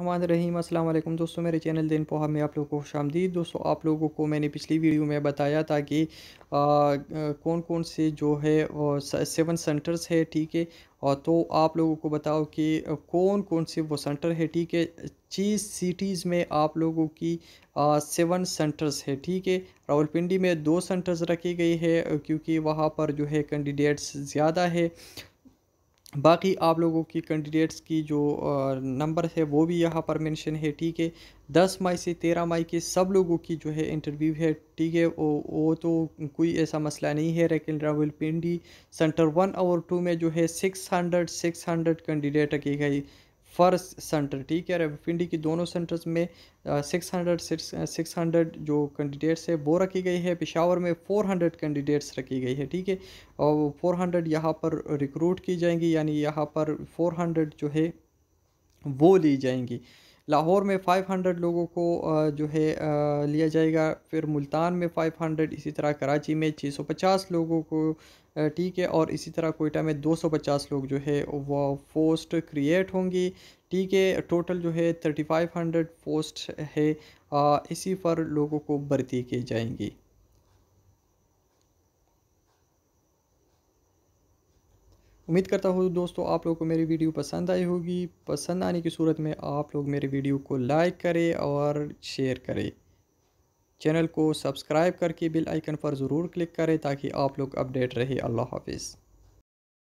हमारे रहीम वालेकुम दोस्तों मेरे चैनल दिन पोहा में आप लोगों को खुश दोस्तों आप लोगों को मैंने पिछली वीडियो में बताया था कि आ, कौन कौन से जो है सेवन सेंटर्स है ठीक है और तो आप लोगों को बताओ कि कौन कौन से वो सेंटर है ठीक है चीज़ सिटीज़ में आप लोगों की आ, सेवन सेंटर्स है ठीक है रावलपिंडी में दो सेंटर्स रखी गई है क्योंकि वहाँ पर जो है कैंडिडेट्स ज़्यादा है बाकी आप लोगों की कैंडिडेट्स की जो नंबर है वो भी यहाँ पर मेंशन है ठीक है दस मई से तेरह मई के सब लोगों की जो है इंटरव्यू है ठीक है वो तो कोई ऐसा मसला नहीं है लेकिन रावलपिंडी सेंटर वन और टू में जो है six hundred six hundred candidate रखी गई फर्स्ट सेंटर ठीक है रावलपिंडी की दोनों सेंटर्स में सिक्स हंड्रेड सिक्स हंड्रेड जो कैंडिडेट्स है वो रखी गई है पिशावर में फ़ोर हंड्रेड कैंडिडेट्स रखी गई है ठीक है और फोर हंड्रेड यहाँ पर रिक्रूट की जाएंगी यानी यहाँ पर फ़ोर हंड्रेड जो है वो ली जाएंगी लाहौर में 500 लोगों को जो है लिया जाएगा फिर मुल्तान में 500 इसी तरह कराची में 650 लोगों को ठीक है और इसी तरह कोयटा में 250 लोग जो है वो पोस्ट क्रिएट होंगी ठीक है टोटल जो है 3500 पोस्ट है इसी पर लोगों को भर्ती की जाएंगी उम्मीद करता हूँ दोस्तों आप लोगों को मेरी वीडियो पसंद आई होगी पसंद आने की सूरत में आप लोग मेरे वीडियो को लाइक करें और शेयर करें चैनल को सब्सक्राइब करके बिल आइकन पर ज़रूर क्लिक करें ताकि आप लोग अपडेट रहे अल्लाह हाफिज़